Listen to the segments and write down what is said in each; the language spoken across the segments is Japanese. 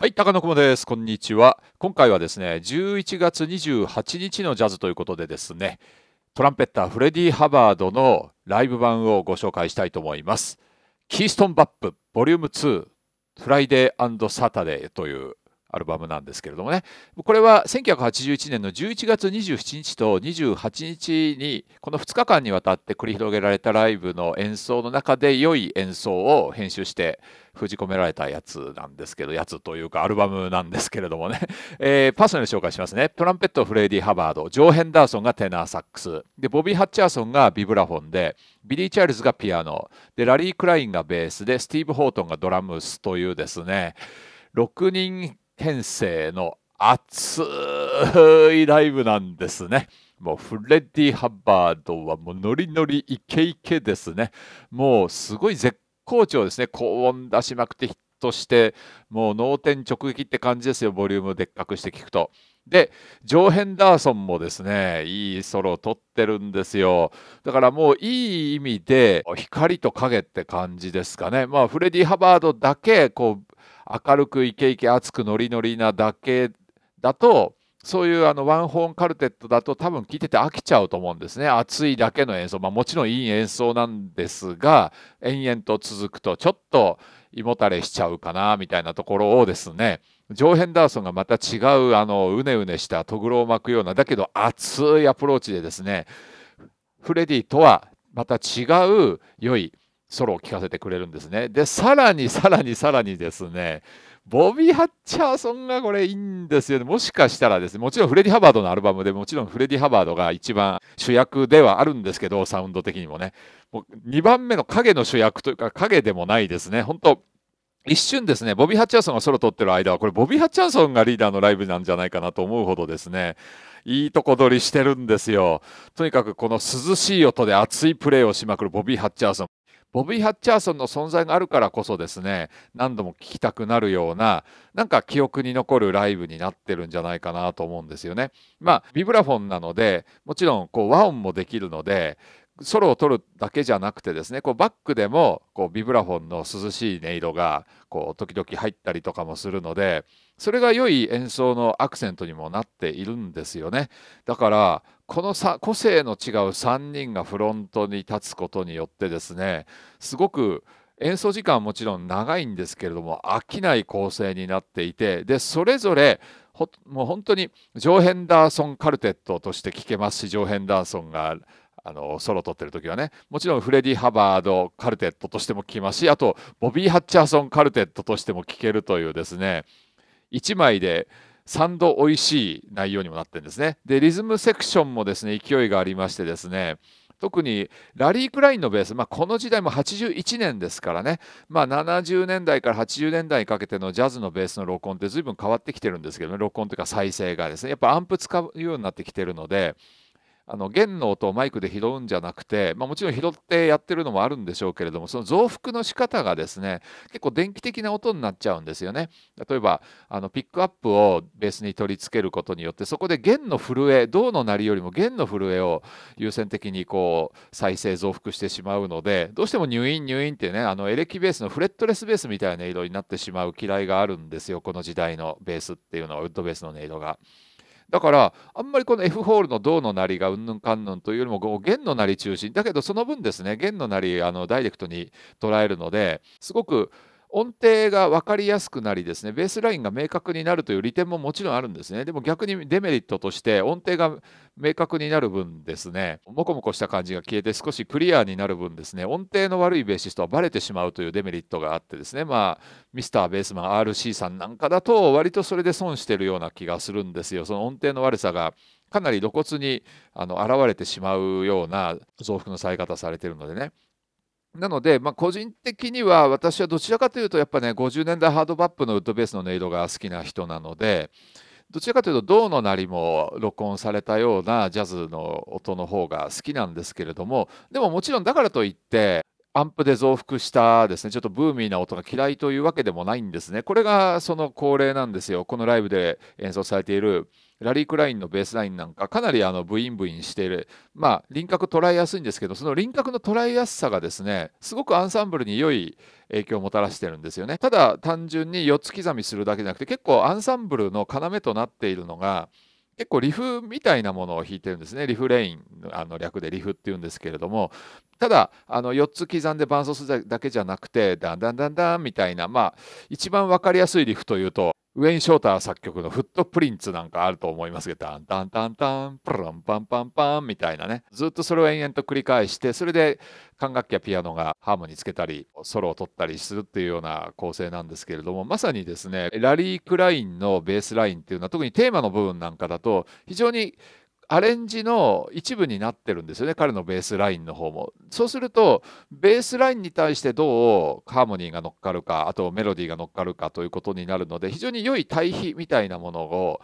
はい、高野雲です。こんにちは。今回はですね、11月28日のジャズということでですね、トランペッターフレディ・ハバードのライブ版をご紹介したいと思います。キーストン・バップ、ボリューム2、フライデーサタデーというアルバムなんですけれどもねこれは1981年の11月27日と28日にこの2日間にわたって繰り広げられたライブの演奏の中で良い演奏を編集して封じ込められたやつなんですけどやつというかアルバムなんですけれどもね、えー、パーソナル紹介しますねトランペットフレディ・ハバードジョー・ヘンダーソンがテナーサックスでボビー・ハッチャーソンがビブラフォンでビリー・チャイルズがピアノでラリー・クラインがベースでスティーブ・ホートンがドラムスというですね6人天性の熱いライブなんですね。もうフレディ・ハッバードはもうノリノリイケイケですね。もうすごい絶好調ですね。高音出しまくってヒットして、もう脳天直撃って感じですよ。ボリュームでっかくして聞くと。で、ジョー・ヘンダーソンもですね、いいソロを取ってるんですよ。だからもういい意味で、光と影って感じですかね。まあ、フレディ・ハバードだけ、こう、明るくイケイケ熱くノリノリなだけだとそういうあのワンホーンカルテットだと多分聴いてて飽きちゃうと思うんですね。熱いだけの演奏、まあ、もちろんいい演奏なんですが延々と続くとちょっと胃もたれしちゃうかなみたいなところをですねジョーヘンダーソンがまた違うあのうねうねしたとぐろを巻くようなだけど熱いアプローチでですねフレディとはまた違う良いソロを聴かせてくれるんですね。で、さらにさらにさらにですね、ボビー・ハッチャーソンがこれいいんですよね。もしかしたらですね、もちろんフレディ・ハバードのアルバムでもちろんフレディ・ハバードが一番主役ではあるんですけど、サウンド的にもね。もう2番目の影の主役というか影でもないですね。本当一瞬ですね、ボビー・ハッチャーソンがソロ取ってる間は、これボビー・ハッチャーソンがリーダーのライブなんじゃないかなと思うほどですね、いいとこ取りしてるんですよ。とにかくこの涼しい音で熱いプレーをしまくるボビー・ハッチャーソン。ボビー・ハッチャーソンの存在があるからこそですね何度も聴きたくなるようななんか記憶に残るライブになってるんじゃないかなと思うんですよね。まあビブラフォンなのでもちろんこう和音もできるのでソロを取るだけじゃなくてですねこうバックでもこうビブラフォンの涼しい音色がこう時々入ったりとかもするのでそれが良い演奏のアクセントにもなっているんですよねだからこのさ個性の違う3人がフロントに立つことによってですねすごく演奏時間はもちろん長いんですけれども飽きない構成になっていてでそれぞれもう本当にジョー・ヘンダーソン・カルテットとして聴けますしジョー・ヘンダーソンがあのソロ撮ってる時はねもちろんフレディ・ハバード・カルテットとしても聴きますしあとボビー・ハッチャーソン・カルテットとしても聴けるというですね1枚で3度おいしい内容にもなってるんですね。でリズムセクションもですね勢いがありましてですね特にラリー・クラインのベース、まあ、この時代も81年ですからね、まあ、70年代から80年代にかけてのジャズのベースの録音って随分変わってきてるんですけどね録音というか再生がですねやっぱアンプ使うようになってきてるのであの弦の音をマイクで拾うんじゃなくて、まあ、もちろん拾ってやってるのもあるんでしょうけれどもその増幅の仕方がですね結構電気的な音になっちゃうんですよね例えばあのピックアップをベースに取り付けることによってそこで弦の震え銅の鳴りよりも弦の震えを優先的にこう再生増幅してしまうのでどうしても入院入院ってねあのエレキベースのフレットレスベースみたいな音色になってしまう嫌いがあるんですよこの時代のベースっていうのはウッドベースの音色が。だからあんまりこの F ホールの銅のなりがうんぬんかんぬんというよりも弦のなり中心だけどその分ですね弦のなりあのダイレクトに捉えるのですごく音程が分かりやすくなりですねベースラインが明確になるという利点ももちろんあるんですねでも逆にデメリットとして音程が明確になる分ですねモコモコした感じが消えて少しクリアになる分ですね音程の悪いベーシストはバレてしまうというデメリットがあってですねまあミスターベースマン RC さんなんかだと割とそれで損してるような気がするんですよその音程の悪さがかなり露骨にあの現れてしまうような増幅のされ方されてるのでねなので、まあ、個人的には私はどちらかというとやっぱね50年代ハードバップのウッドベースの音色が好きな人なのでどちらかというと銅の鳴りも録音されたようなジャズの音の方が好きなんですけれどもでももちろんだからといってアンプで増幅したですねちょっとブーミーな音が嫌いというわけでもないんですねこれがその恒例なんですよこのライブで演奏されているラリー・クラインのベースラインなんかかなりあのブインブインしている、まあ、輪郭捉えやすいんですけどその輪郭の捉えやすさがですねすごくアンサンブルに良い影響をもたらしてるんですよねただ単純に4つ刻みするだけじゃなくて結構アンサンブルの要となっているのが結構リフみたいなものを弾いてるんですね。リフレインあの略でリフっていうんですけれども、ただあの4つ刻んで伴奏するだけじゃなくて、だんだんだんだんみたいな、まあ、一番分かりやすいリフというと、ウェイン・ショーター作曲のフットプリンツなんかあると思いますけど、ダンタンタンタン、プランパンパンパンみたいなね、ずっとそれを延々と繰り返して、それで管楽器やピアノがハーモニーつけたり、ソロを取ったりするっていうような構成なんですけれども、まさにですね、ラリー・クラインのベースラインっていうのは、特にテーマの部分なんかだと、非常にアレンジの一部になってるんですよね彼のベースラインの方もそうするとベースラインに対してどうハーモニーが乗っかるかあとメロディーが乗っかるかということになるので非常に良い対比みたいなものを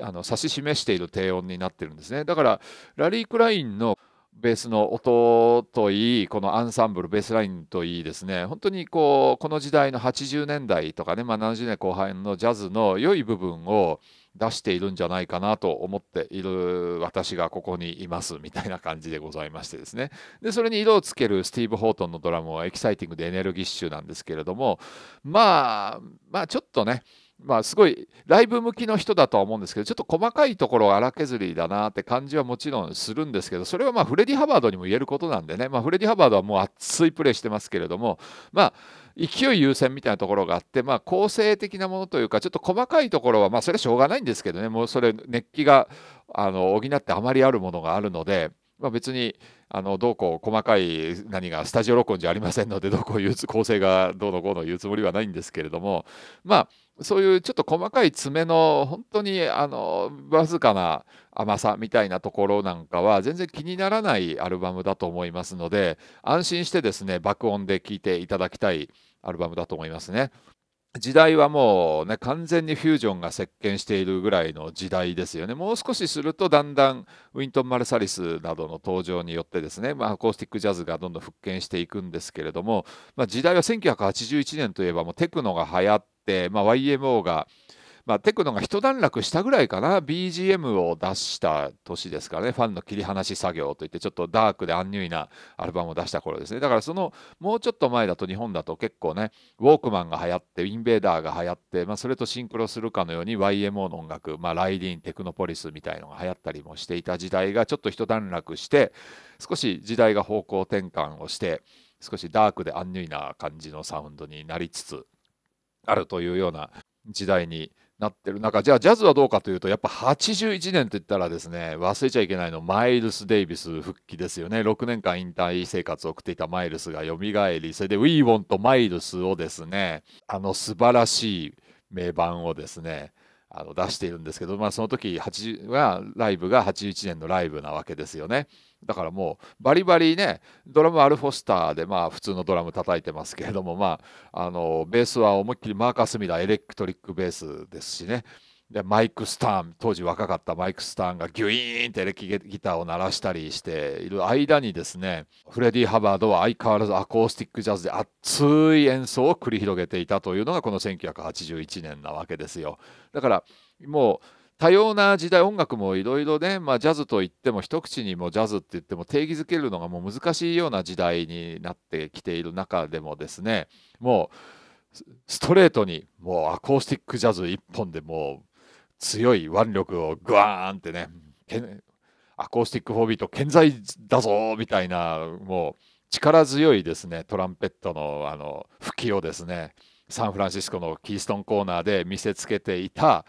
あの指し示している低音になってるんですねだからラリー・クラインのベースの音といいこのアンサンブルベースラインといいですね本当にこうこの時代の80年代とかね、まあ、70年後半のジャズの良い部分を出しているんじゃないかなと思っている私がここにいますみたいな感じでございましてですねでそれに色をつけるスティーブ・ホートンのドラムはエキサイティングでエネルギッシュなんですけれどもまあまあちょっとねまあすごいライブ向きの人だとは思うんですけどちょっと細かいところ荒削りだなって感じはもちろんするんですけどそれはまあフレディ・ハバードにも言えることなんでねまあフレディ・ハバードはもう熱いプレーしてますけれどもまあ勢い優先みたいなところがあって、まあ、構成的なものというかちょっと細かいところは、まあ、それはしょうがないんですけどねもうそれ熱気があの補ってあまりあるものがあるので、まあ、別にあのどうこう細かい何がスタジオ録音じゃありませんのでどうこう言う構成がどうのこうの言うつもりはないんですけれどもまあそういうちょっと細かい爪の本当にあのわずかな甘さみたいなところなんかは全然気にならないアルバムだと思いますので安心してですね爆音で聴いていただきたいアルバムだと思いますね。時代はもうね完全にフュージョンが席巻しているぐらいの時代ですよねもう少しするとだんだんウィントン・マルサリスなどの登場によってですね、まあ、アコースティックジャズがどんどん復権していくんですけれども、まあ、時代は1981年といえばもうテクノが流行って、まあ、YMO が、まあ、テクノが一段落したぐらいかな BGM を出した年ですからねファンの切り離し作業といってちょっとダークでアンニュイなアルバムを出した頃ですねだからそのもうちょっと前だと日本だと結構ねウォークマンが流行ってインベーダーが流行って、まあ、それとシンクロするかのように YMO の音楽、まあ、ライディーンテクノポリスみたいのが流行ったりもしていた時代がちょっと一段落して少し時代が方向転換をして少しダークでアンニュイな感じのサウンドになりつつあるというような時代になってる中じゃあジャズはどうかというとやっぱ81年といったらですね忘れちゃいけないのマイルス・デイビス復帰ですよね6年間引退生活を送っていたマイルスが蘇りそれで「We w ォ n とマイルス」をですねあの素晴らしい名盤をですねあの出しているんですけど、まあ、その時はライブが81年のライブなわけですよね。だからもうバリバリねドラムアルフォスターでまあ普通のドラム叩いてますけれどもまああのベースは思いっきりマーカス・ミラーエレクトリックベースですしねでマイク・スターン当時若かったマイク・スターンがギュイーンってエレキギターを鳴らしたりしている間にですねフレディ・ハバードは相変わらずアコースティック・ジャズで熱い演奏を繰り広げていたというのがこの1981年なわけですよだからもう多様な時代音楽もいろいろね、まあ、ジャズといっても一口にもジャズって言っても定義づけるのがもう難しいような時代になってきている中でもですねもうストレートにもうアコースティックジャズ一本でもう強い腕力をグワーンってねアコースティック4ビート健在だぞみたいなもう力強いですねトランペットのあの吹きをですねサンフランシスコのキーストンコーナーで見せつけていた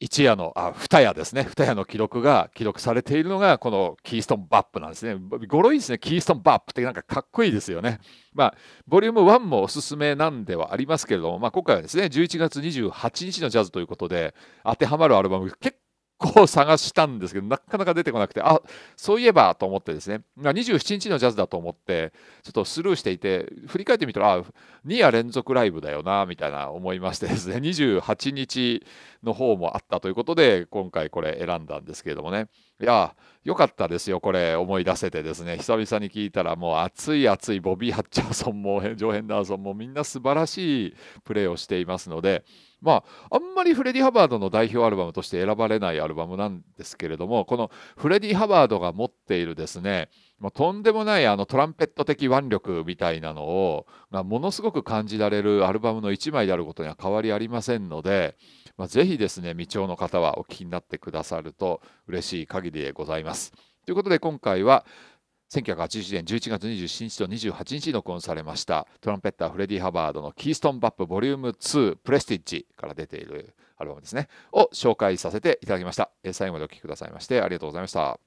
一夜の、あ、二夜ですね。二夜の記録が記録されているのが、このキーストンバップなんですね。語呂いいですね。キーストンバップってなんかかっこいいですよね。まあ、ボリューム1もおすすめなんではありますけれども、まあ、今回はですね、11月28日のジャズということで、当てはまるアルバム結構探したんですけど、なかなか出てこなくて、あそういえばと思ってですね、27日のジャズだと思って、ちょっとスルーしていて、振り返ってみたら、あ2夜連続ライブだよな、みたいな思いましてですね、28日の方もあったということで、今回これ選んだんですけれどもね。いや、よかったですよ、これ、思い出せてですね、久々に聞いたら、もう熱い熱いボビー・ハッチャーソンも、ジョー・ヘンダーソンも、みんな素晴らしいプレーをしていますので、まあ、あんまりフレディ・ハバードの代表アルバムとして選ばれないアルバムなんですけれども、このフレディ・ハバードが持っているですね、とんでもないあのトランペット的腕力みたいなのをものすごく感じられるアルバムの1枚であることには変わりありませんので、まあ、ぜひですね未聴の方はお聞きになってくださると嬉しい限りでございます。ということで今回は1981年11月27日と28日に録音されましたトランペッターフレディ・ハバードのキーストン・バップボリューム2プレスティッジから出ているアルバムですねを紹介させていただきました最後までお聴きくださいましてありがとうございました